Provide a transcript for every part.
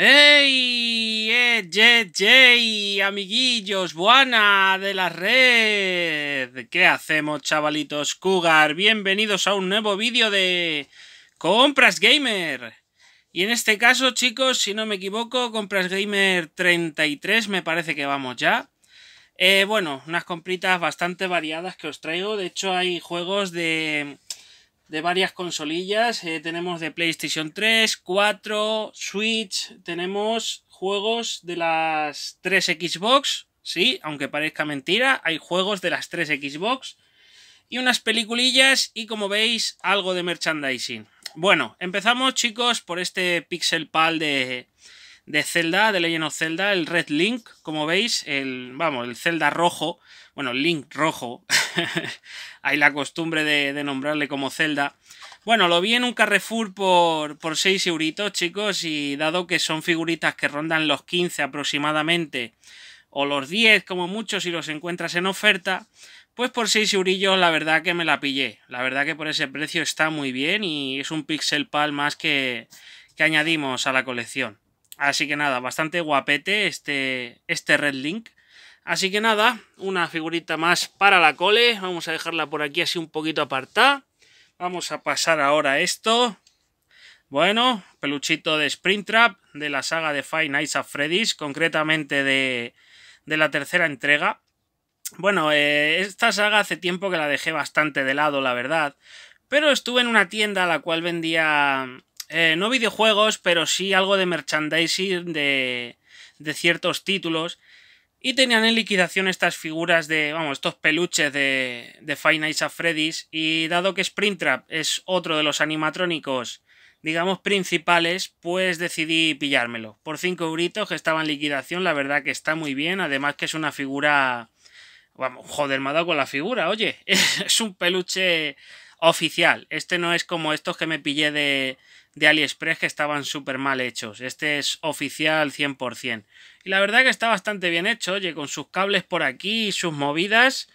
¡Ey! ¡Ey! Eh, ¡Ey! ¡Ey! Amiguillos, buena de la red. ¿Qué hacemos, chavalitos? Cugar, bienvenidos a un nuevo vídeo de Compras Gamer. Y en este caso, chicos, si no me equivoco, Compras Gamer 33 me parece que vamos ya. Eh, bueno, unas compritas bastante variadas que os traigo. De hecho, hay juegos de de varias consolillas. Eh, tenemos de PlayStation 3, 4, Switch, tenemos juegos de las 3 Xbox, sí, aunque parezca mentira, hay juegos de las 3 Xbox y unas peliculillas y como veis algo de merchandising. Bueno, empezamos chicos por este pixel pal de, de Zelda, de Legend of Zelda, el Red Link, como veis, el, vamos, el Zelda rojo bueno, Link Rojo, hay la costumbre de, nombrarle como Zelda. Bueno, lo vi en un Carrefour por, por 6 euritos, chicos, y dado que son figuritas que rondan los 15 aproximadamente, o los 10 como mucho si los encuentras en oferta, pues por 6 eurillos la verdad que me la pillé. La verdad que por ese precio está muy bien y es un pixel pal más que, añadimos a la colección. Así que nada, bastante guapete este, este Red Link. Así que nada, una figurita más para la cole. Vamos a dejarla por aquí así un poquito apartada. Vamos a pasar ahora a esto. Bueno, peluchito de Springtrap de la saga de Five Nights at Freddy's, concretamente de, la tercera entrega. Bueno, eh, esta saga hace tiempo que la dejé bastante de lado, la verdad. Pero estuve en una tienda a la cual vendía eh, no videojuegos, pero sí algo de merchandising de, de ciertos títulos. Y tenían en liquidación estas figuras de, vamos, estos peluches de, de Five Nights Freddy's. Y dado que Springtrap es otro de los animatrónicos, digamos, principales, pues decidí pillármelo. Por 5 euritos que estaba en liquidación, la verdad que está muy bien. Además que es una figura... Vamos, joder, me con la figura, oye. Es un peluche oficial. Este no es como estos que me pillé de, de AliExpress que estaban súper mal hechos. Este es oficial 100%. Y la verdad que está bastante bien hecho, oye, con sus cables por aquí y sus movidas.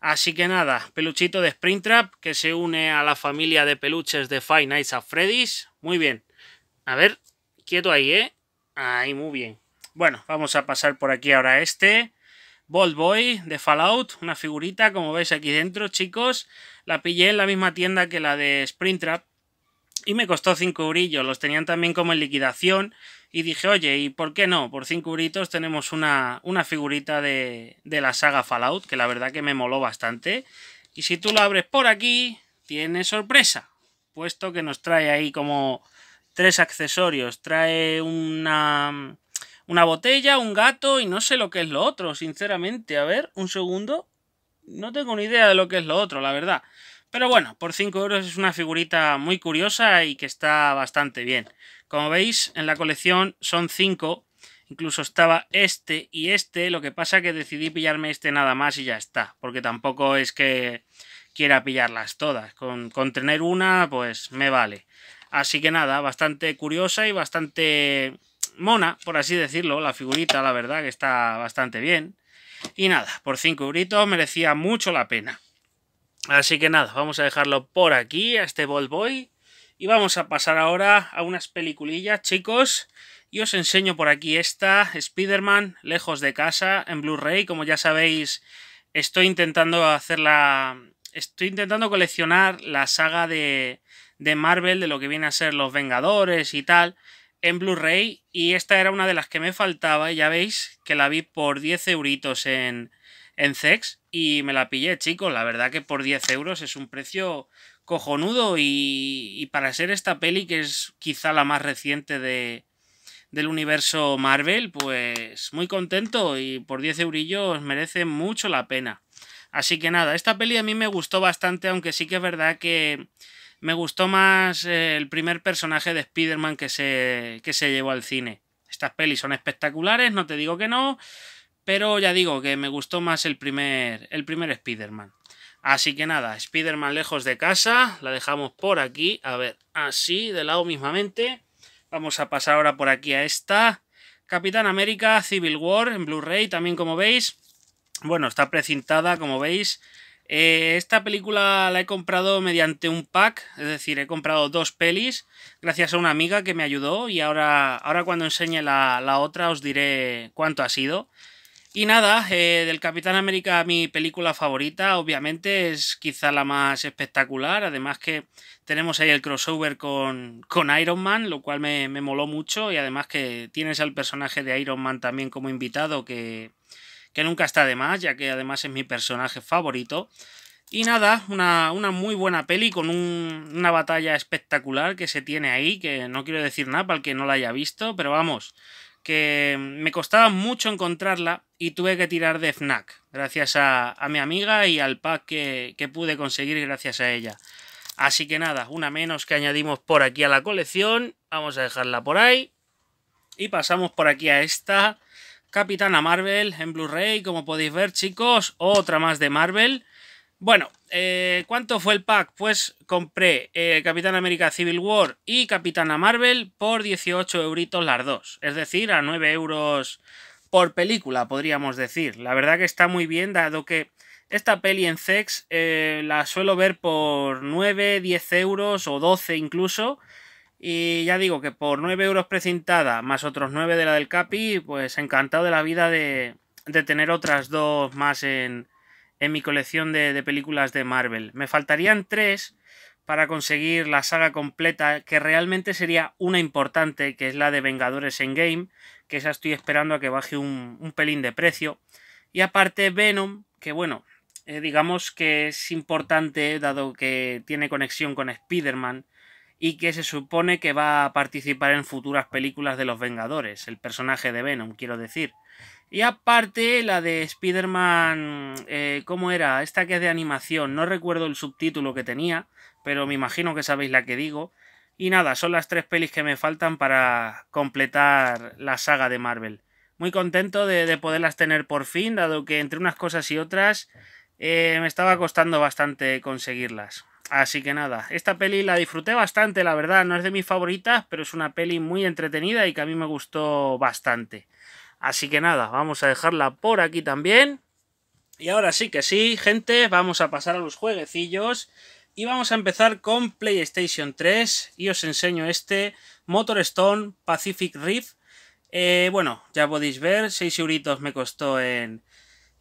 Así que nada, peluchito de Springtrap que se une a la familia de peluches de Five Nights at Freddy's. Muy bien. A ver, quieto ahí, ¿eh? Ahí, muy bien. Bueno, vamos a pasar por aquí ahora este. Bold Boy de Fallout, una figurita, como veis aquí dentro, chicos. La pillé en la misma tienda que la de Springtrap, y me costó 5 eurillos. Los tenían también como en liquidación. Y dije, oye, ¿y por qué no? Por 5 euritos tenemos una, una figurita de, de, la saga Fallout, que la verdad que me moló bastante. Y si tú la abres por aquí, tienes sorpresa, puesto que nos trae ahí como tres accesorios. Trae una, una botella, un gato y no sé lo que es lo otro, sinceramente. A ver, un segundo. No tengo ni idea de lo que es lo otro, la verdad. Pero bueno, por 5 euros es una figurita muy curiosa y que está bastante bien. Como veis, en la colección son 5. Incluso estaba este y este, lo que pasa que decidí pillarme este nada más y ya está. Porque tampoco es que quiera pillarlas todas. Con, tener una, pues me vale. Así que nada, bastante curiosa y bastante mona, por así decirlo, la figurita, la verdad que está bastante bien. Y nada, por 5 euros merecía mucho la pena. Así que nada, vamos a dejarlo por aquí, a este bold Boy. Y vamos a pasar ahora a unas peliculillas, chicos. Y os enseño por aquí esta, Spider-Man, lejos de casa, en Blu-ray. Como ya sabéis, estoy intentando hacerla... Estoy intentando coleccionar la saga de, de Marvel, de lo que viene a ser los Vengadores y tal, en Blu-ray. Y esta era una de las que me faltaba. Y ya veis que la vi por 10 euritos en, en sex y me la pillé, chicos. La verdad que por 10 euros es un precio cojonudo y, y para ser esta peli que es quizá la más reciente de, del universo Marvel, pues muy contento y por 10 eurillos merece mucho la pena. Así que nada, esta peli a mí me gustó bastante, aunque sí que es verdad que me gustó más eh, el primer personaje de Spider-Man que se, que se llevó al cine. Estas pelis son espectaculares, no te digo que no, pero ya digo que me gustó más el primer, el primer Spider-Man. Así que nada, Spider-Man lejos de casa, la dejamos por aquí, a ver, así, de lado mismamente. Vamos a pasar ahora por aquí a esta. Capitán América Civil War en Blu-ray, también como veis. Bueno, está precintada, como veis. Eh, esta película la he comprado mediante un pack, es decir, he comprado dos pelis gracias a una amiga que me ayudó y ahora, ahora cuando enseñe la, la otra os diré cuánto ha sido. Y nada, eh, del Capitán América mi película favorita, obviamente es quizá la más espectacular, además que tenemos ahí el crossover con, con Iron Man, lo cual me, me, moló mucho, y además que tienes al personaje de Iron Man también como invitado, que, que nunca está de más, ya que además es mi personaje favorito. Y nada, una, una, muy buena peli con un, una batalla espectacular que se tiene ahí, que no quiero decir nada para el que no la haya visto, pero vamos, que mm, me costaba mucho encontrarla y tuve que tirar de FNAC, gracias a, mi amiga y al pack que, que, pude conseguir gracias a ella. Así que nada, una menos que añadimos por aquí a la colección, vamos a dejarla por ahí. Y pasamos por aquí a esta Capitana Marvel en Blu-ray, como podéis ver chicos, otra más de Marvel. Bueno, eh, ¿cuánto fue el pack? Pues compré eh, Capitán América Civil War y Capitana Marvel por 18 euritos las dos. Es decir, a 9 euros por película, podríamos decir. La verdad que está muy bien, dado que esta peli en sex eh, la suelo ver por 9, 10 euros o 12 incluso. Y ya digo que por 9 euros precintada más otros 9 de la del Capi, pues encantado de la vida de, de tener otras dos más en, en mi colección de, películas de Marvel. Me faltarían tres para conseguir la saga completa, que realmente sería una importante, que es la de Vengadores en Game, que esa estoy esperando a que baje un, pelín de precio. Y aparte Venom, que bueno, eh, digamos que es importante dado que tiene conexión con Spider-Man y que se supone que va a participar en futuras películas de los Vengadores, el personaje de Venom, quiero decir. Y aparte la de Spider-Man, eh, ¿cómo era? Esta que es de animación, no recuerdo el subtítulo que tenía, pero me imagino que sabéis la que digo. Y nada, son las tres pelis que me faltan para completar la saga de Marvel. Muy contento de, poderlas tener por fin, dado que entre unas cosas y otras eh, me estaba costando bastante conseguirlas. Así que nada, esta peli la disfruté bastante, la verdad, no es de mis favoritas, pero es una peli muy entretenida y que a mí me gustó bastante. Así que nada, vamos a dejarla por aquí también. Y ahora sí que sí, gente, vamos a pasar a los jueguecillos. Y vamos a empezar con PlayStation 3 y os enseño este Motor Stone Pacific Rift. Eh, bueno, ya podéis ver, 6 euritos me costó en,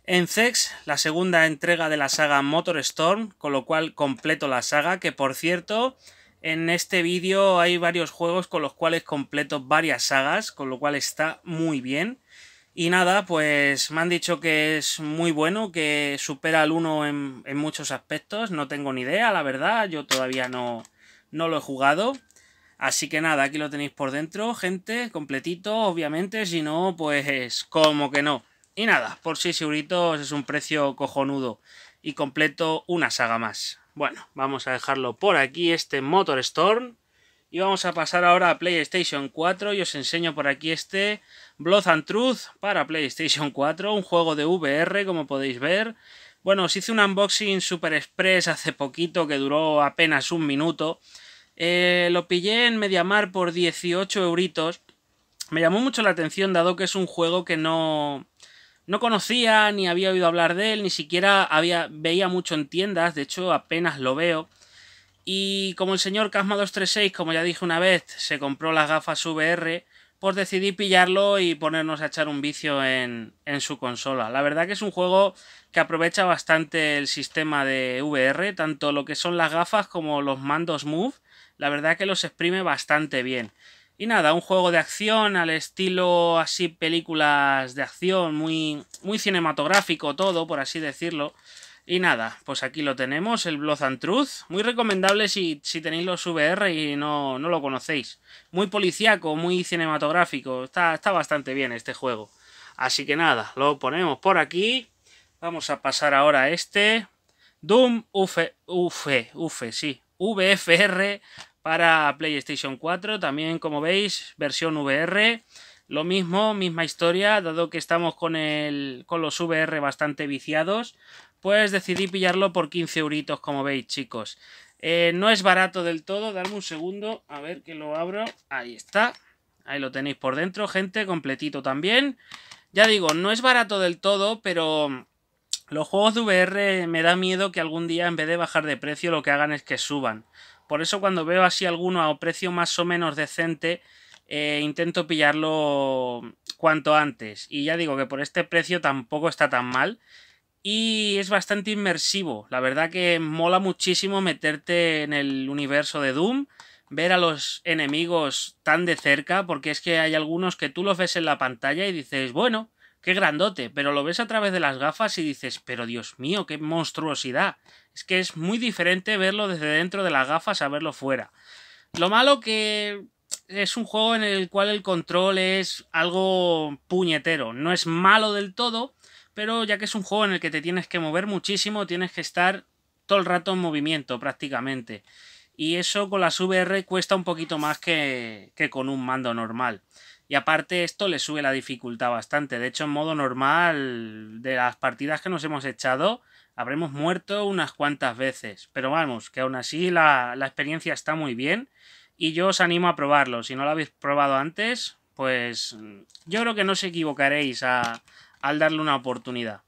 en e la segunda entrega de la saga Motor Storm, con lo cual completo la saga, que por cierto, en este vídeo hay varios juegos con los cuales completo varias sagas, con lo cual está muy bien. Y nada, pues me han dicho que es muy bueno, que supera al 1 en, muchos aspectos. No tengo ni idea, la verdad. Yo todavía no, no lo he jugado. Así que nada, aquí lo tenéis por dentro, gente, completito, obviamente. Si no, pues como que no. Y nada, por si euritos es un precio cojonudo. Y completo una saga más. Bueno, vamos a dejarlo por aquí, este Motor Storm. Y vamos a pasar ahora a PlayStation 4 y os enseño por aquí este Blood and Truth para PlayStation 4, un juego de VR como podéis ver. Bueno, os hice un unboxing Super Express hace poquito que duró apenas un minuto. Eh, lo pillé en Mediamar por 18 euritos. Me llamó mucho la atención dado que es un juego que no, no conocía, ni había oído hablar de él, ni siquiera había, veía mucho en tiendas, de hecho apenas lo veo. Y como el señor Casma 236, como ya dije una vez, se compró las gafas VR, por pues decidí pillarlo y ponernos a echar un vicio en, en, su consola. La verdad que es un juego que aprovecha bastante el sistema de VR, tanto lo que son las gafas como los mandos Move, la verdad que los exprime bastante bien. Y nada, un juego de acción al estilo así películas de acción, muy, muy cinematográfico todo, por así decirlo. Y nada, pues aquí lo tenemos, el Blood and Truth. Muy recomendable si, tenéis los VR y no, no, lo conocéis. Muy policíaco, muy cinematográfico. Está, está bastante bien este juego. Así que nada, lo ponemos por aquí. Vamos a pasar ahora a este. Doom UF, UF, UF, sí. VFR para PlayStation 4. También, como veis, versión VR. Lo mismo, misma historia, dado que estamos con, el, con los VR bastante viciados, pues decidí pillarlo por 15 euritos, como veis, chicos. Eh, no es barato del todo, darme un segundo, a ver que lo abro. Ahí está, ahí lo tenéis por dentro, gente, completito también. Ya digo, no es barato del todo, pero los juegos de VR me da miedo que algún día en vez de bajar de precio lo que hagan es que suban. Por eso cuando veo así alguno a precio más o menos decente, eh, intento pillarlo cuanto antes. Y ya digo que por este precio tampoco está tan mal y es bastante inmersivo. La verdad que mola muchísimo meterte en el universo de Doom, ver a los enemigos tan de cerca, porque es que hay algunos que tú los ves en la pantalla y dices, bueno, qué grandote, pero lo ves a través de las gafas y dices, pero Dios mío, qué monstruosidad. Es que es muy diferente verlo desde dentro de las gafas a verlo fuera. Lo malo que es un juego en el cual el control es algo puñetero. No es malo del todo, pero ya que es un juego en el que te tienes que mover muchísimo, tienes que estar todo el rato en movimiento prácticamente. Y eso con las VR cuesta un poquito más que, con un mando normal. Y aparte esto le sube la dificultad bastante. De hecho, en modo normal, de las partidas que nos hemos echado, habremos muerto unas cuantas veces. Pero vamos, que aún así la, la, experiencia está muy bien. Y yo os animo a probarlo. Si no lo habéis probado antes, pues yo creo que no os equivocaréis a, al darle una oportunidad.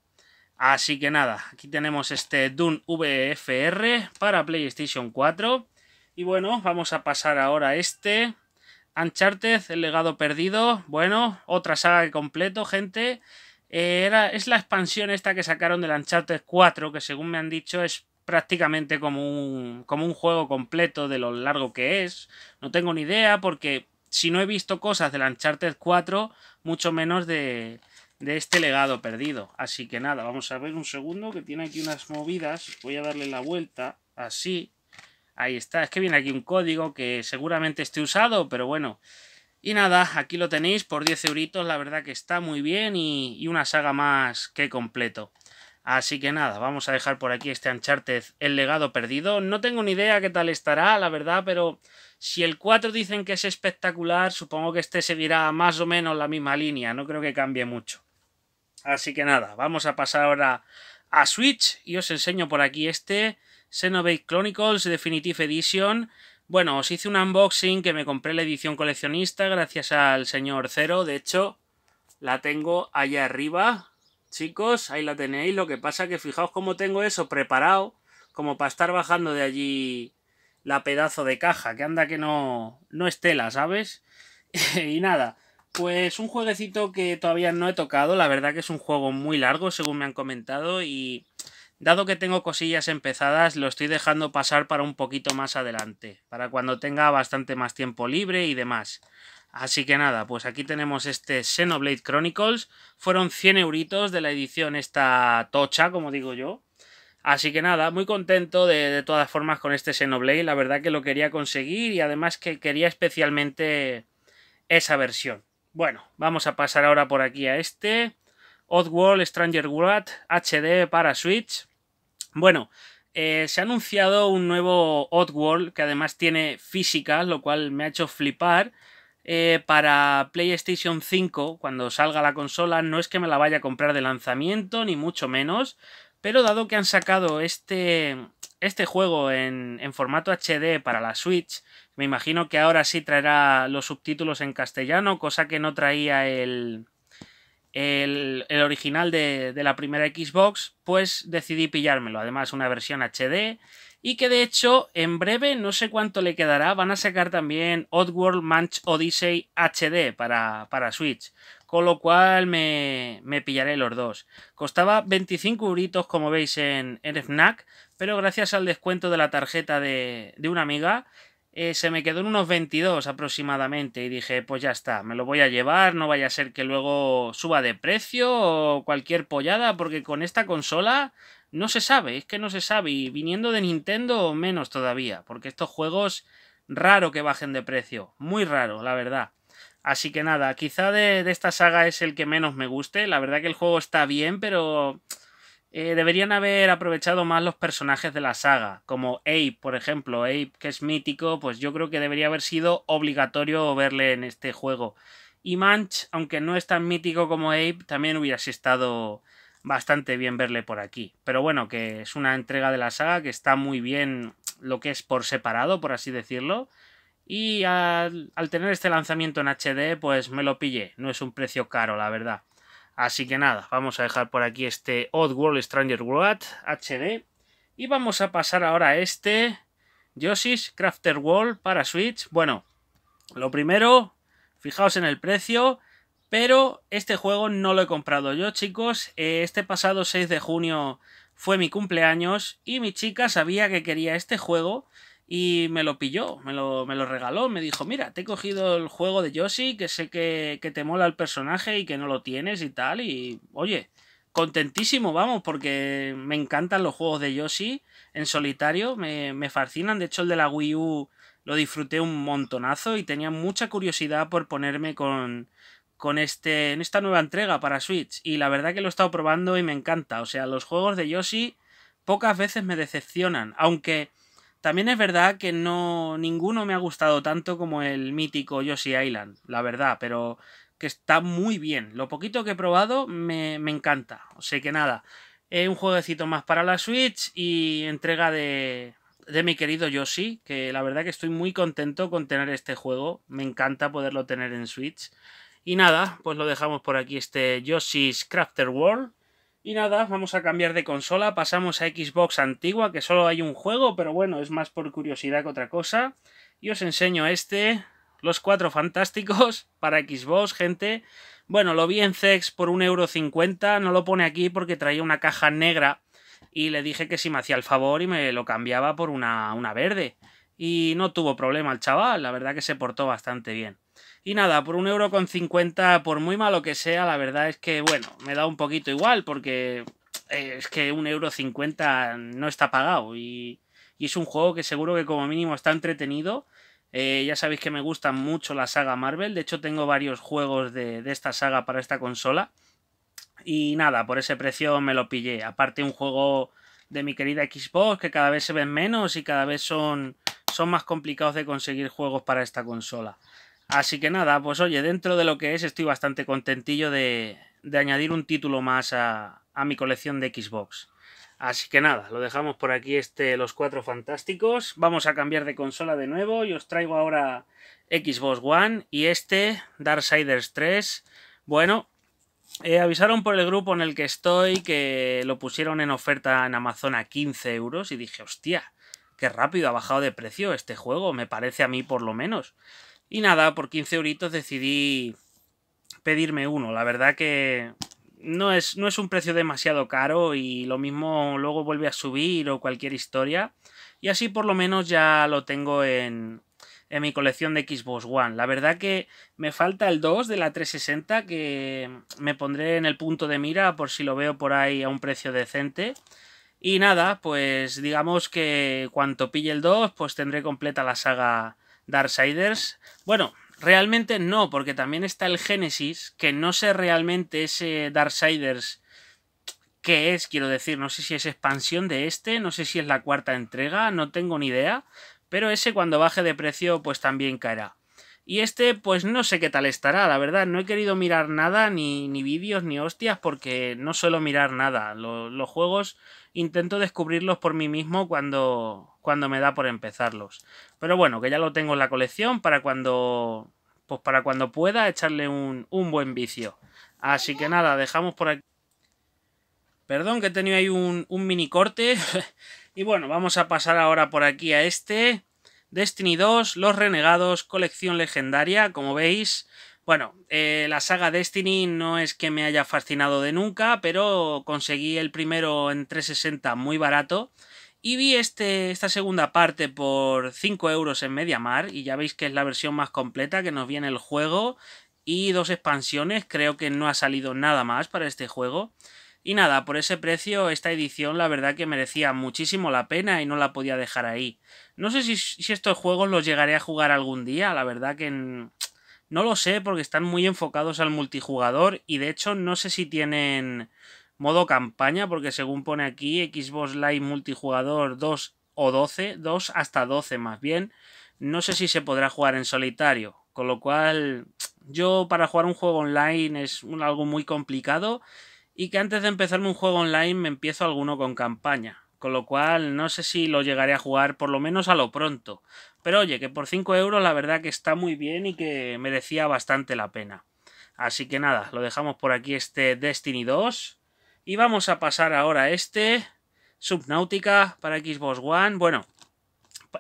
Así que nada, aquí tenemos este Dune VFR para PlayStation 4. Y bueno, vamos a pasar ahora a este. Uncharted, el legado perdido. Bueno, otra saga de completo, gente. Eh, era, es la expansión esta que sacaron del Uncharted 4, que según me han dicho es prácticamente como un, como un juego completo de lo largo que es. No tengo ni idea porque si no he visto cosas del Uncharted 4, mucho menos de, de este legado perdido. Así que nada, vamos a ver un segundo que tiene aquí unas movidas. Voy a darle la vuelta, así. Ahí está, es que viene aquí un código que seguramente esté usado, pero bueno. Y nada, aquí lo tenéis por 10 euritos, la verdad que está muy bien y, una saga más que completo. Así que nada, vamos a dejar por aquí este Uncharted El legado perdido. No tengo ni idea qué tal estará, la verdad, pero si el 4 dicen que es espectacular, supongo que este seguirá más o menos la misma línea, no creo que cambie mucho. Así que nada, vamos a pasar ahora a Switch y os enseño por aquí este Xenoblade Chronicles Definitive Edition. Bueno, os hice un unboxing que me compré la edición coleccionista gracias al señor Cero. De hecho, la tengo allá arriba. Chicos, ahí la tenéis. Lo que pasa que fijaos cómo tengo eso preparado como para estar bajando de allí la pedazo de caja. Que anda que no, no es tela, ¿sabes? y nada, pues un jueguecito que todavía no he tocado, la verdad que es un juego muy largo, según me han comentado, y dado que tengo cosillas empezadas, lo estoy dejando pasar para un poquito más adelante, para cuando tenga bastante más tiempo libre y demás. Así que nada, pues aquí tenemos este Xenoblade Chronicles, fueron 100 euritos de la edición esta tocha, como digo yo. Así que nada, muy contento de, de todas formas con este Xenoblade, la verdad que lo quería conseguir y además que quería especialmente esa versión. Bueno, vamos a pasar ahora por aquí a este. Oddworld Stranger World HD para Switch. Bueno, eh, se ha anunciado un nuevo Oddworld que además tiene física, lo cual me ha hecho flipar. Eh, para PlayStation 5, cuando salga la consola, no es que me la vaya a comprar de lanzamiento, ni mucho menos. Pero dado que han sacado este, este juego en, formato HD para la Switch. Me imagino que ahora sí traerá los subtítulos en castellano, cosa que no traía el, original de, la primera Xbox, pues decidí pillármelo. Además, una versión HD. Y que de hecho, en breve, no sé cuánto le quedará, van a sacar también Oddworld Manch Odyssey HD para, Switch con lo cual me, me, pillaré los dos. Costaba 25 euritos, como veis, en, en FNAC, pero gracias al descuento de la tarjeta de, de una amiga, eh, se me quedó en unos 22 aproximadamente y dije, pues ya está, me lo voy a llevar, no vaya a ser que luego suba de precio o cualquier pollada, porque con esta consola no se sabe, es que no se sabe, y viniendo de Nintendo menos todavía, porque estos juegos raro que bajen de precio, muy raro, la verdad. Así que nada, quizá de esta saga es el que menos me guste, la verdad que el juego está bien, pero eh, deberían haber aprovechado más los personajes de la saga, como Abe, por ejemplo. Abe, que es mítico, pues yo creo que debería haber sido obligatorio verle en este juego. Y Manch, aunque no es tan mítico como Abe, también hubiese estado bastante bien verle por aquí. Pero bueno, que es una entrega de la saga que está muy bien lo que es por separado, por así decirlo. Y al tener este lanzamiento en HD, pues me lo pillé. No es un precio caro, la verdad. Así que nada, vamos a dejar por aquí este Odd World Stranger World HD. Y vamos a pasar ahora a este Yoshi's Crafter World para Switch. Bueno, lo primero, fijaos en el precio, pero este juego no lo he comprado yo, chicos. Eh, este pasado 6 de junio fue mi cumpleaños y mi chica sabía que quería este juego y me lo pilló, me lo, me lo, regaló, me dijo, mira, te he cogido el juego de Yoshi, que sé que, te mola el personaje y que no lo tienes y tal, y oye, contentísimo, vamos, porque me encantan los juegos de Yoshi en solitario, me, me fascinan, de hecho el de la Wii U lo disfruté un montonazo y tenía mucha curiosidad por ponerme con, con este, en esta nueva entrega para Switch, y la verdad que lo he estado probando y me encanta, o sea, los juegos de Yoshi pocas veces me decepcionan, aunque también es verdad que no ninguno me ha gustado tanto como el mítico Yoshi Island, la verdad, pero que está muy bien. Lo poquito que he probado me, me encanta. O sea que nada, es un jueguecito más para la Switch y entrega de, de mi querido Yoshi, que la verdad que estoy muy contento con tener este juego. Me encanta poderlo tener en Switch. Y nada, pues lo dejamos por aquí este Yoshi's Crafter World. Y nada, vamos a cambiar de consola, pasamos a Xbox antigua, que solo hay un juego, pero bueno, es más por curiosidad que otra cosa. Y os enseño este, Los Cuatro Fantásticos, para Xbox, gente. Bueno, lo vi en Zex por 1,50€, no lo pone aquí porque traía una caja negra y le dije que si me hacía el favor y me lo cambiaba por una, una verde. Y no tuvo problema el chaval, la verdad que se portó bastante bien. Y nada, por un euro con 50, por muy malo que sea, la verdad es que, bueno, me da un poquito igual porque eh, es que un euro 50 no está pagado y, es un juego que seguro que como mínimo está entretenido. Eh, ya sabéis que me gusta mucho la saga Marvel, de hecho tengo varios juegos de, de esta saga para esta consola. Y nada, por ese precio me lo pillé. Aparte un juego de mi querida Xbox que cada vez se ven menos y cada vez son, son más complicados de conseguir juegos para esta consola. Así que nada, pues oye, dentro de lo que es estoy bastante contentillo de, añadir un título más a, mi colección de Xbox. Así que nada, lo dejamos por aquí este Los Cuatro Fantásticos. Vamos a cambiar de consola de nuevo y os traigo ahora Xbox One y este Darksiders 3. Bueno, eh, avisaron por el grupo en el que estoy que lo pusieron en oferta en Amazon a 15 euros y dije, hostia, qué rápido ha bajado de precio este juego, me parece a mí por lo menos. Y nada, por 15 euritos decidí pedirme uno. La verdad que no es, no es un precio demasiado caro y lo mismo luego vuelve a subir o cualquier historia. Y así por lo menos ya lo tengo en, en mi colección de Xbox One. La verdad que me falta el 2 de la 360 que me pondré en el punto de mira por si lo veo por ahí a un precio decente. Y nada, pues digamos que cuanto pille el 2 pues tendré completa la saga Darksiders. Bueno, realmente no, porque también está el Génesis, que no sé realmente ese Darksiders qué es, quiero decir, no sé si es expansión de este, no sé si es la cuarta entrega, no tengo ni idea, pero ese cuando baje de precio pues también caerá. Y este, pues no sé qué tal estará, la verdad. No he querido mirar nada, ni, ni vídeos, ni hostias, porque no suelo mirar nada. Los, juegos intento descubrirlos por mí mismo cuando, cuando me da por empezarlos. Pero bueno, que ya lo tengo en la colección para cuando, pues para cuando pueda echarle un, buen vicio. Así que nada, dejamos por aquí. Perdón que he tenido ahí un, un mini corte. y bueno, vamos a pasar ahora por aquí a este Destiny 2, Los Renegados, colección legendaria, como veis. Bueno, eh, la saga Destiny no es que me haya fascinado de nunca, pero conseguí el primero en 360 muy barato. Y vi este, esta segunda parte por 5 euros en Mediamar, y ya veis que es la versión más completa que nos viene el juego, y dos expansiones, creo que no ha salido nada más para este juego. Y nada, por ese precio esta edición la verdad que merecía muchísimo la pena y no la podía dejar ahí. No sé si, estos juegos los llegaré a jugar algún día, la verdad que no lo sé porque están muy enfocados al multijugador y de hecho no sé si tienen modo campaña porque según pone aquí Xbox Live multijugador 2 o 12, 2 hasta 12 más bien, no sé si se podrá jugar en solitario, con lo cual yo para jugar un juego online es algo muy complicado y que antes de empezarme un juego online me empiezo alguno con campaña, con lo cual no sé si lo llegaré a jugar por lo menos a lo pronto, pero oye, que por 5 euros la verdad que está muy bien y que merecía bastante la pena. Así que nada, lo dejamos por aquí este Destiny 2 y vamos a pasar ahora a este Subnautica para Xbox One. Bueno,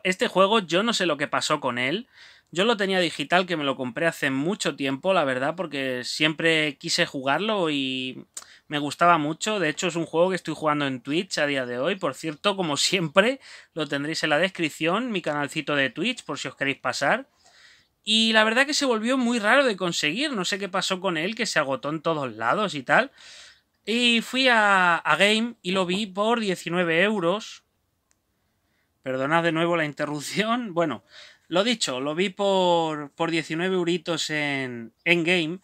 este juego yo no sé lo que pasó con él. Yo lo tenía digital que me lo compré hace mucho tiempo, la verdad, porque siempre quise jugarlo y me gustaba mucho. De hecho, es un juego que estoy jugando en Twitch a día de hoy. Por cierto, como siempre, lo tendréis en la descripción, mi canalcito de Twitch, por si os queréis pasar. Y la verdad que se volvió muy raro de conseguir. No sé qué pasó con él, que se agotó en todos lados y tal. Y fui a, Game y lo vi por 19 euros. Perdonad de nuevo la interrupción. Bueno, lo dicho, lo vi por, por 19 euritos en, Game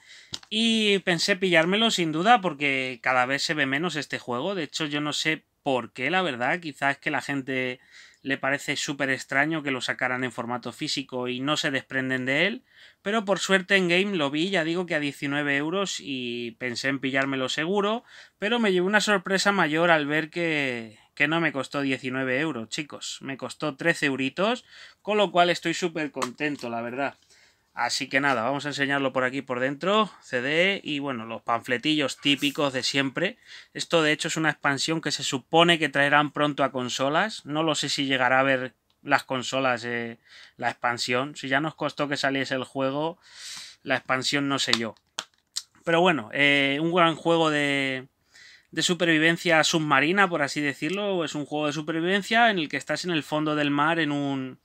y pensé pillármelo sin duda porque cada vez se ve menos este juego. De hecho, yo no sé por qué, la verdad. Quizás es que la gente le parece súper extraño que lo sacaran en formato físico y no se desprenden de él. Pero por suerte en game lo vi, ya digo que a 19 euros y pensé en pillármelo seguro. Pero me llevé una sorpresa mayor al ver que, que no me costó 19 euros, chicos. Me costó 13 euritos, con lo cual estoy súper contento, la verdad. Así que nada, vamos a enseñarlo por aquí por dentro, CD y bueno, los panfletillos típicos de siempre. Esto de hecho es una expansión que se supone que traerán pronto a consolas. No lo sé si llegará a ver las consolas eh, la expansión. Si ya nos costó que saliese el juego, la expansión no sé yo. Pero bueno, eh, un gran juego de, de supervivencia submarina, por así decirlo. Es un juego de supervivencia en el que estás en el fondo del mar en un,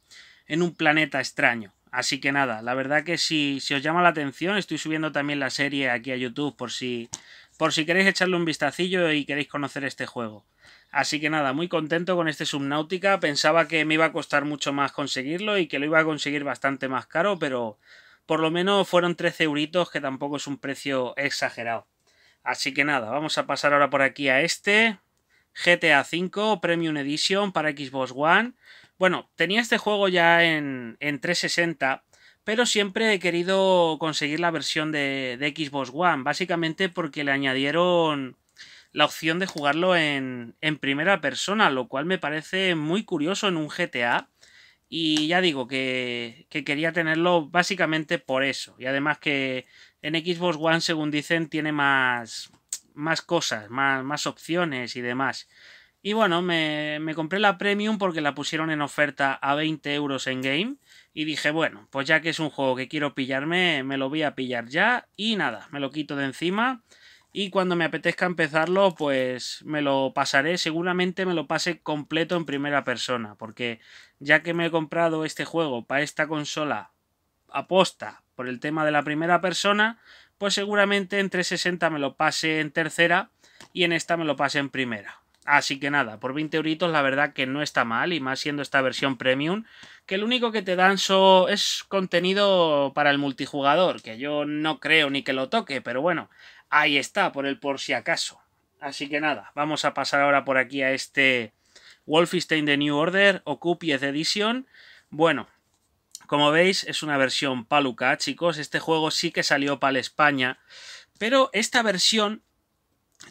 en un planeta extraño. Así que nada, la verdad que si, si os llama la atención, estoy subiendo también la serie aquí a YouTube por si, por si queréis echarle un vistacillo y queréis conocer este juego. Así que nada, muy contento con este Subnautica. Pensaba que me iba a costar mucho más conseguirlo y que lo iba a conseguir bastante más caro, pero por lo menos fueron 13 euritos, que tampoco es un precio exagerado. Así que nada, vamos a pasar ahora por aquí a este. GTA V Premium Edition para Xbox One. Bueno, tenía este juego ya en, 360, pero siempre he querido conseguir la versión de, Xbox One, básicamente porque le añadieron la opción de jugarlo en, primera persona, lo cual me parece muy curioso en un GTA. Y ya digo que, quería tenerlo básicamente por eso. Y además que en Xbox One, según dicen, tiene más, más cosas, más, más opciones y demás. Y bueno, me, me, compré la Premium porque la pusieron en oferta a 20 euros en game. Y dije, bueno, pues ya que es un juego que quiero pillarme, me lo voy a pillar ya. Y nada, me lo quito de encima. Y cuando me apetezca empezarlo, pues me lo pasaré. Seguramente me lo pase completo en primera persona. Porque ya que me he comprado este juego para esta consola aposta por el tema de la primera persona, pues seguramente en 360 me lo pase en tercera y en esta me lo pase en primera. Así que nada, por 20 euritos la verdad que no está mal, y más siendo esta versión premium, que lo único que te dan so es contenido para el multijugador, que yo no creo ni que lo toque, pero bueno, ahí está, por el por si acaso. Así que nada, vamos a pasar ahora por aquí a este Wolfenstein The New Order, o de Edition. Bueno, como veis, es una versión paluca, chicos. Este juego sí que salió para España. Pero esta versión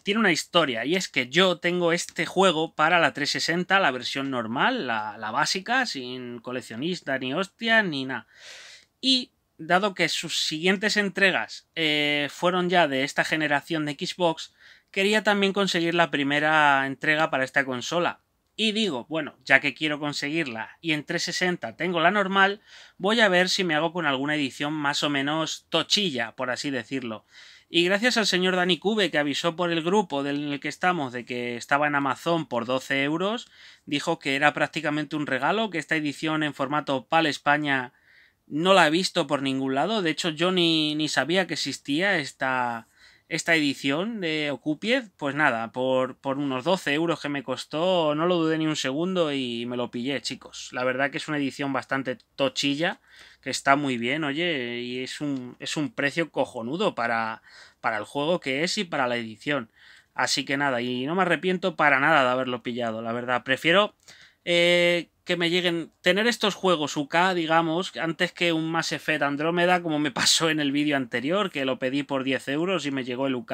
tiene una historia y es que yo tengo este juego para la 360, la versión normal, la, básica, sin coleccionista ni hostia ni nada. Y dado que sus siguientes entregas eh, fueron ya de esta generación de Xbox, quería también conseguir la primera entrega para esta consola y digo, bueno, ya que quiero conseguirla y en 360 tengo la normal, voy a ver si me hago con alguna edición más o menos tochilla, por así decirlo. Y gracias al señor Dani Cube que avisó por el grupo del que estamos de que estaba en Amazon por 12 euros, dijo que era prácticamente un regalo, que esta edición en formato PAL España no la he visto por ningún lado. De hecho, yo ni, ni sabía que existía esta, esta edición de Ocupied, pues nada, por, por, unos 12 euros que me costó, no lo dudé ni un segundo y me lo pillé, chicos. La verdad que es una edición bastante tochilla, que está muy bien, oye, y es un, es un precio cojonudo para, para el juego que es y para la edición. Así que nada, y no me arrepiento para nada de haberlo pillado, la verdad. Prefiero eh, que me lleguen, tener estos juegos UK, digamos, antes que un Mass Effect Andrómeda, como me pasó en el vídeo anterior, que lo pedí por 10 euros y me llegó el UK,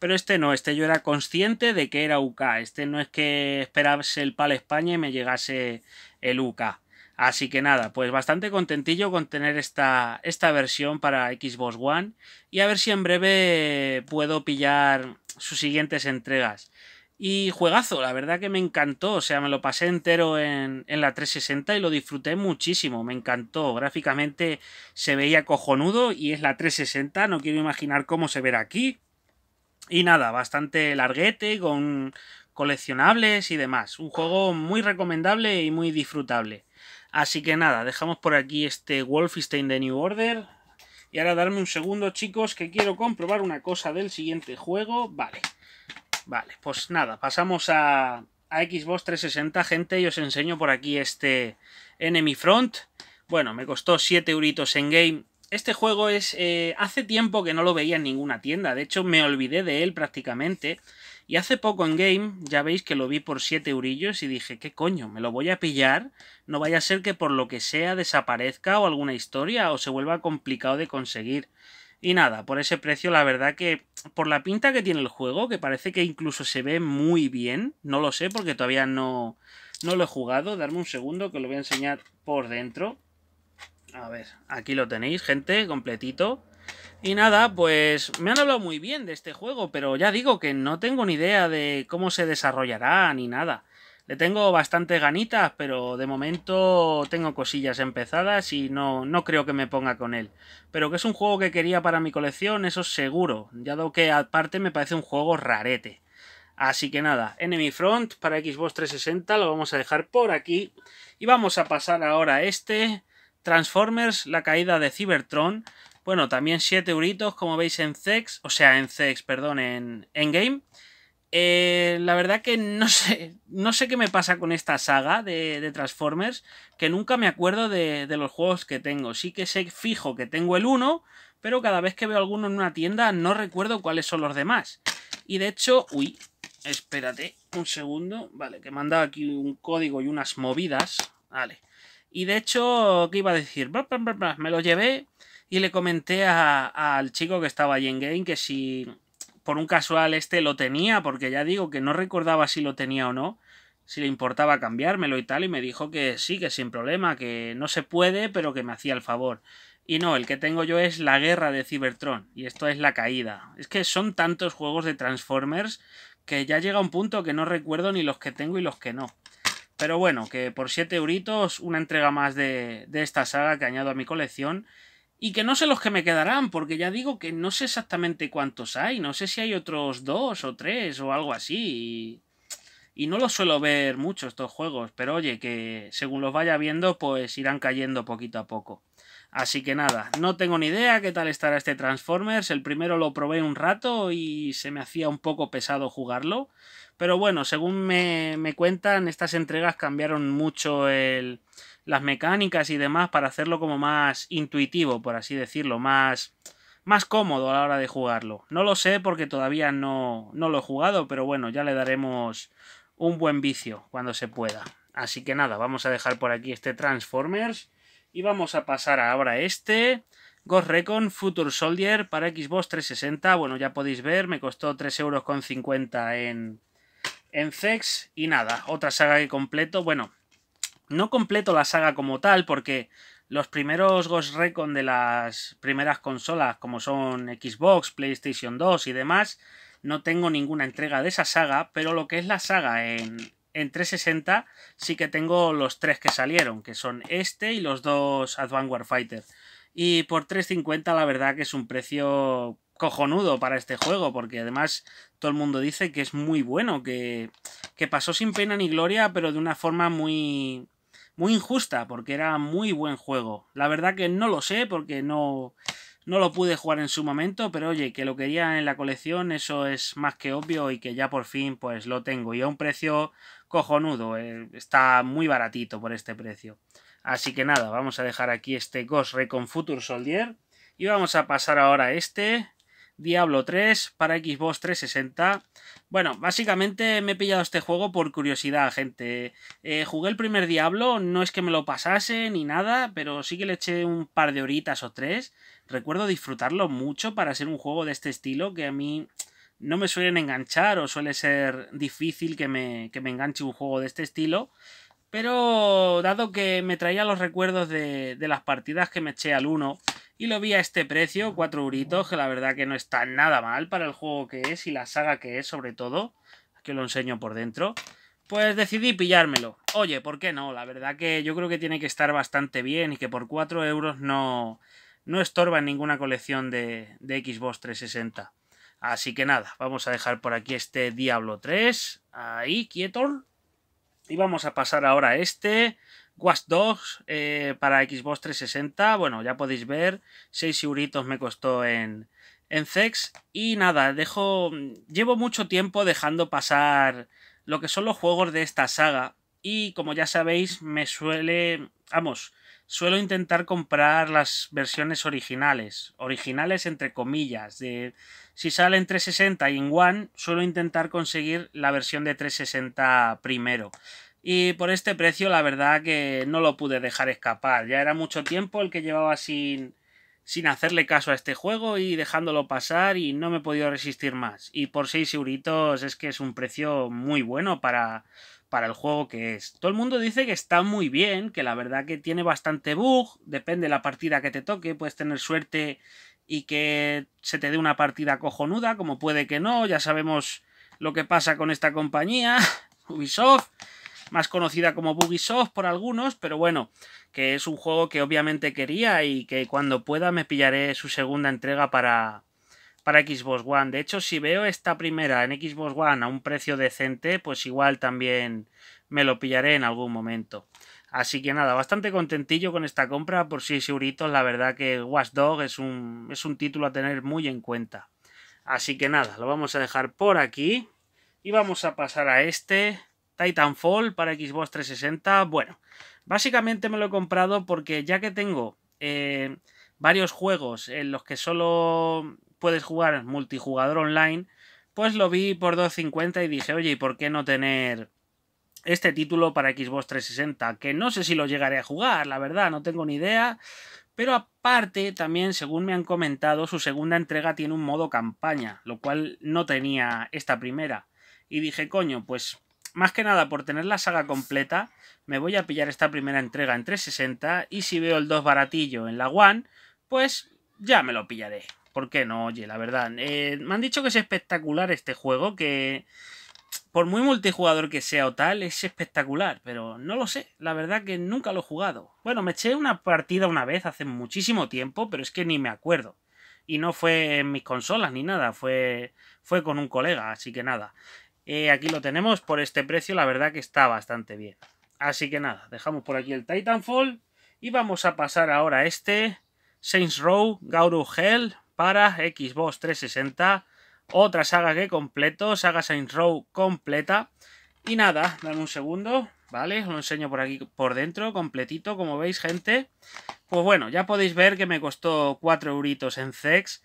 pero este no, este yo era consciente de que era UK, este no es que esperase el PAL España y me llegase el UK. Así que nada, pues bastante contentillo con tener esta, esta versión para Xbox One y a ver si en breve puedo pillar sus siguientes entregas. Y juegazo, la verdad que me encantó, o sea, me lo pasé entero en, en, la 360 y lo disfruté muchísimo, me encantó, gráficamente se veía cojonudo y es la 360, no quiero imaginar cómo se verá aquí. Y nada, bastante larguete, con coleccionables y demás, un juego muy recomendable y muy disfrutable. Así que nada, dejamos por aquí este Wolfenstein de New Order. Y ahora darme un segundo, chicos, que quiero comprobar una cosa del siguiente juego. Vale. Vale, pues nada, pasamos a, a Xbox 360, gente, y os enseño por aquí este Enemy Front. Bueno, me costó 7 euritos en game. Este juego es... Eh, hace tiempo que no lo veía en ninguna tienda, de hecho me olvidé de él prácticamente. Y hace poco en game, ya veis que lo vi por 7 eurillos y dije, ¿qué coño? ¿Me lo voy a pillar? No vaya a ser que por lo que sea desaparezca o alguna historia o se vuelva complicado de conseguir. Y nada, por ese precio la verdad que por la pinta que tiene el juego, que parece que incluso se ve muy bien, no lo sé porque todavía no, no lo he jugado, darme un segundo que lo voy a enseñar por dentro. A ver, aquí lo tenéis, gente, completito. Y nada, pues me han hablado muy bien de este juego, pero ya digo que no tengo ni idea de cómo se desarrollará ni nada. Le tengo bastante ganitas, pero de momento tengo cosillas empezadas y no, no creo que me ponga con él. Pero que es un juego que quería para mi colección, eso seguro, ya dado que aparte me parece un juego rarete. Así que nada, Enemy Front para Xbox 360 lo vamos a dejar por aquí. Y vamos a pasar ahora a este, Transformers, la caída de Cybertron. Bueno, también 7 euritos, como veis en Zex, o sea, en Zex, perdón, en, en Game. Eh, la verdad que no sé, no sé qué me pasa con esta saga de, Transformers, que nunca me acuerdo de, los juegos que tengo. Sí que sé fijo que tengo el 1, pero cada vez que veo alguno en una tienda no recuerdo cuáles son los demás. Y de hecho, uy, espérate un segundo, vale, que me han dado aquí un código y unas movidas, vale. Y de hecho, ¿qué iba a decir? me lo llevé y le comenté al chico que estaba allí en Game que si por un casual este lo tenía, porque ya digo que no recordaba si lo tenía o no, si le importaba cambiármelo y tal, y me dijo que sí, que sin problema, que no se puede, pero que me hacía el favor. Y no, el que tengo yo es la guerra de Cybertron, y esto es la caída. Es que son tantos juegos de Transformers que ya llega un punto que no recuerdo ni los que tengo y los que no. Pero bueno, que por 7 euritos, una entrega más de, de esta saga que añado a mi colección. Y que no sé los que me quedarán, porque ya digo que no sé exactamente cuántos hay. No sé si hay otros dos o tres o algo así. Y, no los suelo ver mucho estos juegos. Pero oye, que según los vaya viendo, pues irán cayendo poquito a poco. Así que nada, no tengo ni idea qué tal estará este Transformers. El primero lo probé un rato y se me hacía un poco pesado jugarlo. Pero bueno, según me, me cuentan, estas entregas cambiaron mucho el las mecánicas y demás para hacerlo como más intuitivo, por así decirlo, más, más cómodo a la hora de jugarlo. No lo sé porque todavía no, no lo he jugado, pero bueno, ya le daremos un buen vicio cuando se pueda. Así que nada, vamos a dejar por aquí este Transformers y vamos a pasar ahora a este Ghost Recon Future Soldier para Xbox 360. Bueno, ya podéis ver, me costó 3,50€ en, en Zex y nada, otra saga que completo. Bueno, no completo la saga como tal, porque los primeros Ghost Recon de las primeras consolas, como son Xbox, PlayStation 2 y demás, no tengo ninguna entrega de esa saga, pero lo que es la saga en, 360 sí que tengo los tres que salieron, que son este y los dos Advanced Warfighter. Y por 350 la verdad que es un precio cojonudo para este juego, porque además todo el mundo dice que es muy bueno, que, que pasó sin pena ni gloria, pero de una forma muy, muy injusta porque era muy buen juego. La verdad que no lo sé porque no, no lo pude jugar en su momento, pero oye, que lo quería en la colección, eso es más que obvio y que ya por fin pues lo tengo y a un precio cojonudo, eh, está muy baratito por este precio. Así que nada, vamos a dejar aquí este Ghost Recon Future Soldier y vamos a pasar ahora a este Diablo 3 para Xbox 360. Bueno, básicamente me he pillado este juego por curiosidad, gente. Eh, jugué el primer Diablo, no es que me lo pasase ni nada, pero sí que le eché un par de horitas o tres. Recuerdo disfrutarlo mucho para ser un juego de este estilo que a mí no me suelen enganchar o suele ser difícil que me, enganche un juego de este estilo. Pero dado que me traía los recuerdos de, de las partidas que me eché al 1, y lo vi a este precio, 4 euritos, que la verdad que no está nada mal para el juego que es y la saga que es, sobre todo. Aquí lo enseño por dentro. Pues decidí pillármelo. Oye, ¿por qué no? La verdad que yo creo que tiene que estar bastante bien y que por 4 euros no, no estorba en ninguna colección de, de Xbox 360. Así que nada, vamos a dejar por aquí este Diablo 3. Ahí, quieto. Y vamos a pasar ahora a este Watch Dogs eh, para Xbox 360, bueno, ya podéis ver, 6 euritos me costó en, en Zex. Y nada, dejo. Llevo mucho tiempo dejando pasar lo que son los juegos de esta saga. Y como ya sabéis, me suele. Vamos, suelo intentar comprar las versiones originales. Originales entre comillas. De, si sale en 360 y en One, suelo intentar conseguir la versión de 360 primero. Y por este precio, la verdad que no lo pude dejar escapar. Ya era mucho tiempo el que llevaba sin, sin hacerle caso a este juego y dejándolo pasar y no me he podido resistir más. Y por 6 euritos es que es un precio muy bueno para, para el juego que es. Todo el mundo dice que está muy bien, que la verdad que tiene bastante bug, depende de la partida que te toque, puedes tener suerte y que se te dé una partida cojonuda, como puede que no, ya sabemos lo que pasa con esta compañía, Ubisoft más conocida como Soft por algunos, pero bueno, que es un juego que obviamente quería y que cuando pueda me pillaré su segunda entrega para, para Xbox One. De hecho, si veo esta primera en Xbox One a un precio decente, pues igual también me lo pillaré en algún momento. Así que nada, bastante contentillo con esta compra por 6 euritos. La verdad que Dog es un, es un título a tener muy en cuenta. Así que nada, lo vamos a dejar por aquí. Y vamos a pasar a este, Titanfall para Xbox 360. Bueno, básicamente me lo he comprado porque ya que tengo eh, varios juegos en los que solo puedes jugar multijugador online, pues lo vi por 2.50 y dije, oye, ¿y por qué no tener este título para Xbox 360? Que no sé si lo llegaré a jugar, la verdad, no tengo ni idea. Pero aparte, también, según me han comentado, su segunda entrega tiene un modo campaña, lo cual no tenía esta primera. Y dije, coño, pues más que nada por tener la saga completa, me voy a pillar esta primera entrega en 360 y si veo el 2 baratillo en la One, pues ya me lo pillaré. ¿Por qué no? Oye, la verdad. Eh, me han dicho que es espectacular este juego, que por muy multijugador que sea o tal, es espectacular, pero no lo sé. La verdad que nunca lo he jugado. Bueno, me eché una partida una vez hace muchísimo tiempo, pero es que ni me acuerdo. Y no fue en mis consolas ni nada, fue, fue con un colega, así que nada. Eh, aquí lo tenemos por este precio, la verdad que está bastante bien. Así que nada, dejamos por aquí el Titanfall y vamos a pasar ahora a este Saints Row Gauru Hell para Xbox 360. Otra saga que completo, saga Saints Row completa. Y nada, dame un segundo, ¿vale? Os lo enseño por aquí, por dentro, completito, como veis, gente. Pues bueno, ya podéis ver que me costó 4 euritos en CEX.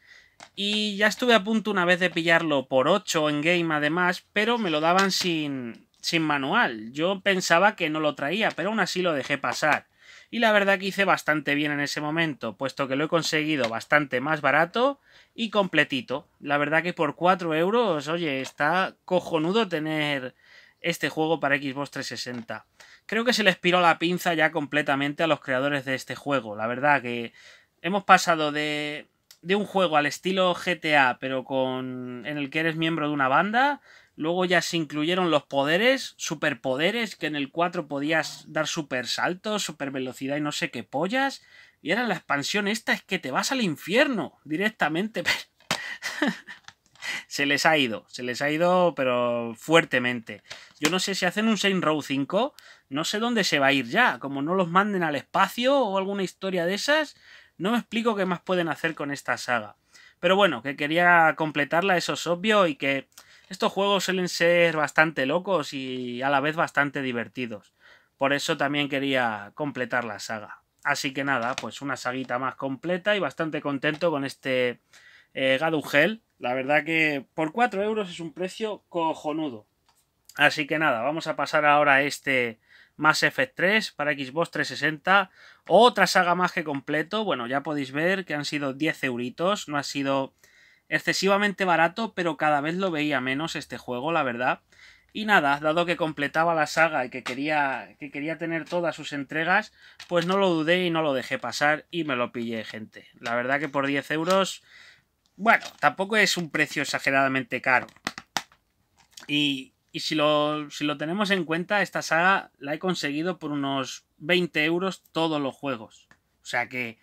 Y ya estuve a punto una vez de pillarlo por 8 en game además, pero me lo daban sin, sin manual. Yo pensaba que no lo traía, pero aún así lo dejé pasar. Y la verdad que hice bastante bien en ese momento, puesto que lo he conseguido bastante más barato y completito. La verdad que por 4 euros, oye, está cojonudo tener este juego para Xbox 360. Creo que se les piró la pinza ya completamente a los creadores de este juego. La verdad que hemos pasado de de un juego al estilo GTA, pero con en el que eres miembro de una banda. Luego ya se incluyeron los poderes, superpoderes, que en el 4 podías dar super saltos, super velocidad y no sé qué pollas. Y ahora la expansión esta es que te vas al infierno directamente. se les ha ido, se les ha ido, pero fuertemente. Yo no sé si hacen un Saint Row 5, no sé dónde se va a ir ya. Como no los manden al espacio o alguna historia de esas, no me explico qué más pueden hacer con esta saga. Pero bueno, que quería completarla, eso es obvio, y que estos juegos suelen ser bastante locos y a la vez bastante divertidos. Por eso también quería completar la saga. Así que nada, pues una saguita más completa y bastante contento con este eh, Gadugel. La verdad que por 4 euros es un precio cojonudo. Así que nada, vamos a pasar ahora a este más f 3 para Xbox 360, otra saga más que completo, bueno, ya podéis ver que han sido 10 euritos, no ha sido excesivamente barato, pero cada vez lo veía menos este juego, la verdad. Y nada, dado que completaba la saga y que quería, que quería tener todas sus entregas, pues no lo dudé y no lo dejé pasar y me lo pillé, gente. La verdad que por 10 euros, bueno, tampoco es un precio exageradamente caro. Y y si lo, tenemos en cuenta, esta saga la he conseguido por unos 20 euros todos los juegos. O sea que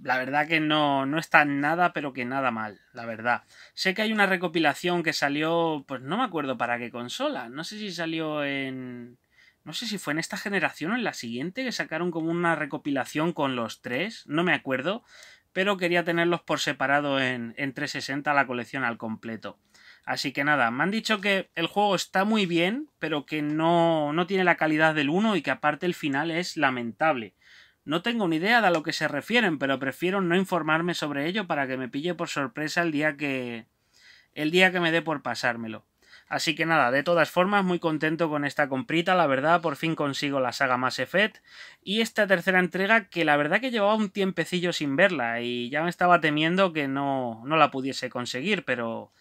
la verdad que no, no está nada, pero que nada mal, la verdad. Sé que hay una recopilación que salió, pues no me acuerdo para qué consola. No sé si salió en... No sé si fue en esta generación o en la siguiente, que sacaron como una recopilación con los tres, no me acuerdo, pero quería tenerlos por separado en, en 360 la colección al completo. Así que nada, me han dicho que el juego está muy bien, pero que no, no tiene la calidad del 1 y que aparte el final es lamentable. No tengo ni idea de a lo que se refieren, pero prefiero no informarme sobre ello para que me pille por sorpresa el día que. el día que me dé por pasármelo. Así que nada, de todas formas, muy contento con esta comprita, la verdad, por fin consigo la saga Mass Effect. Y esta tercera entrega, que la verdad que llevaba un tiempecillo sin verla, y ya me estaba temiendo que no, no la pudiese conseguir, pero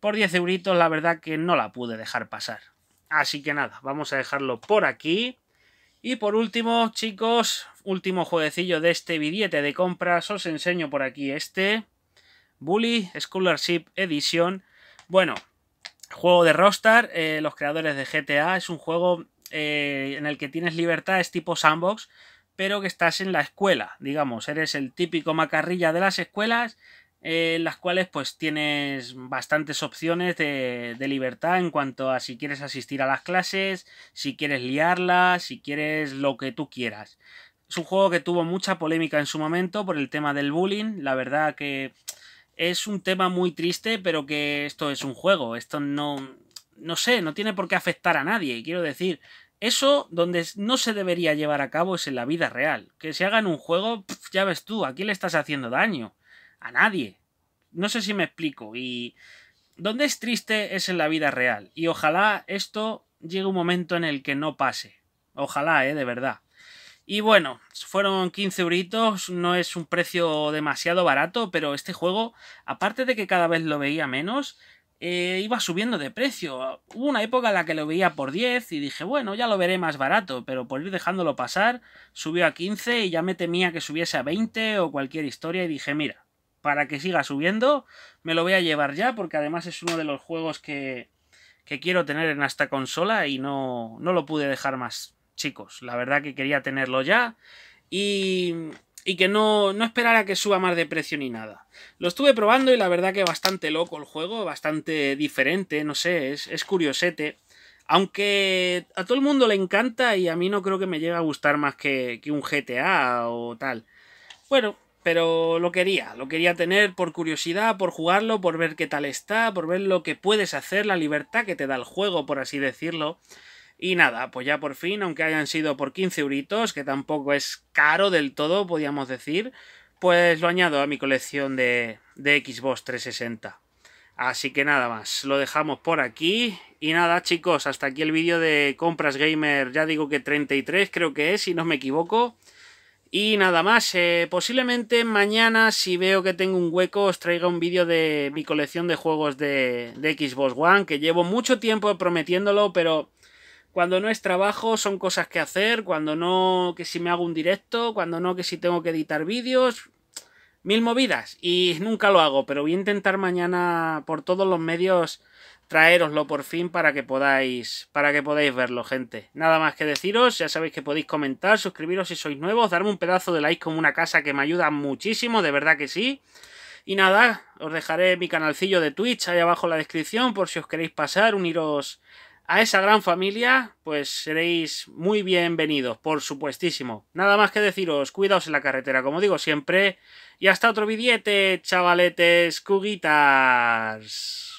por 10 euritos la verdad que no la pude dejar pasar. Así que nada, vamos a dejarlo por aquí. Y por último, chicos, último jueguecillo de este billete de compras. Os enseño por aquí este. Bully Scholarship Edition. Bueno, juego de Rockstar, eh, los creadores de GTA. Es un juego eh, en el que tienes libertad, es tipo sandbox, pero que estás en la escuela, digamos. Eres el típico macarrilla de las escuelas eh, en las cuales pues tienes bastantes opciones de, libertad en cuanto a si quieres asistir a las clases, si quieres liarlas, si quieres lo que tú quieras. Es un juego que tuvo mucha polémica en su momento por el tema del bullying, la verdad que es un tema muy triste, pero que esto es un juego, esto no, no sé, no tiene por qué afectar a nadie, quiero decir, eso donde no se debería llevar a cabo es en la vida real, que se haga en un juego, ya ves tú, aquí le estás haciendo daño? a nadie. No sé si me explico. Y donde es triste es en la vida real. Y ojalá esto llegue un momento en el que no pase. Ojalá, ¿eh? De verdad. Y bueno, fueron 15 euritos, no es un precio demasiado barato, pero este juego, aparte de que cada vez lo veía menos, eh, iba subiendo de precio. Hubo una época en la que lo veía por 10 y dije, bueno, ya lo veré más barato, pero por ir dejándolo pasar, subió a 15 y ya me temía que subiese a 20 o cualquier historia y dije, mira, para que siga subiendo. Me lo voy a llevar ya porque además es uno de los juegos que, que quiero tener en esta consola y no, no, lo pude dejar más, chicos. La verdad que quería tenerlo ya y, y que no, no esperara que suba más de precio ni nada. Lo estuve probando y la verdad que bastante loco el juego, bastante diferente, no sé, es, es curiosete. Aunque a todo el mundo le encanta y a mí no creo que me llegue a gustar más que, que un GTA o tal. Bueno, pero lo quería, lo quería tener por curiosidad, por jugarlo, por ver qué tal está, por ver lo que puedes hacer, la libertad que te da el juego, por así decirlo. Y nada, pues ya por fin, aunque hayan sido por 15 euritos, que tampoco es caro del todo, podríamos decir, pues lo añado a mi colección de, de Xbox 360. Así que nada más, lo dejamos por aquí. Y nada chicos, hasta aquí el vídeo de compras gamer, ya digo que 33 creo que es, si no me equivoco. Y nada más, eh, posiblemente mañana si veo que tengo un hueco os traiga un vídeo de mi colección de juegos de, de Xbox One, que llevo mucho tiempo prometiéndolo, pero cuando no es trabajo son cosas que hacer, cuando no que si me hago un directo, cuando no que si tengo que editar vídeos, mil movidas y nunca lo hago, pero voy a intentar mañana por todos los medios traeroslo por fin para que podáis para que podáis verlo, gente. Nada más que deciros, ya sabéis que podéis comentar, suscribiros si sois nuevos, darme un pedazo de like como una casa que me ayuda muchísimo, de verdad que sí. Y nada, os dejaré mi canalcillo de Twitch ahí abajo en la descripción por si os queréis pasar, uniros a esa gran familia, pues seréis muy bienvenidos, por supuestísimo. Nada más que deciros, cuidaos en la carretera, como digo siempre, y hasta otro billete, chavaletes, cuguitas.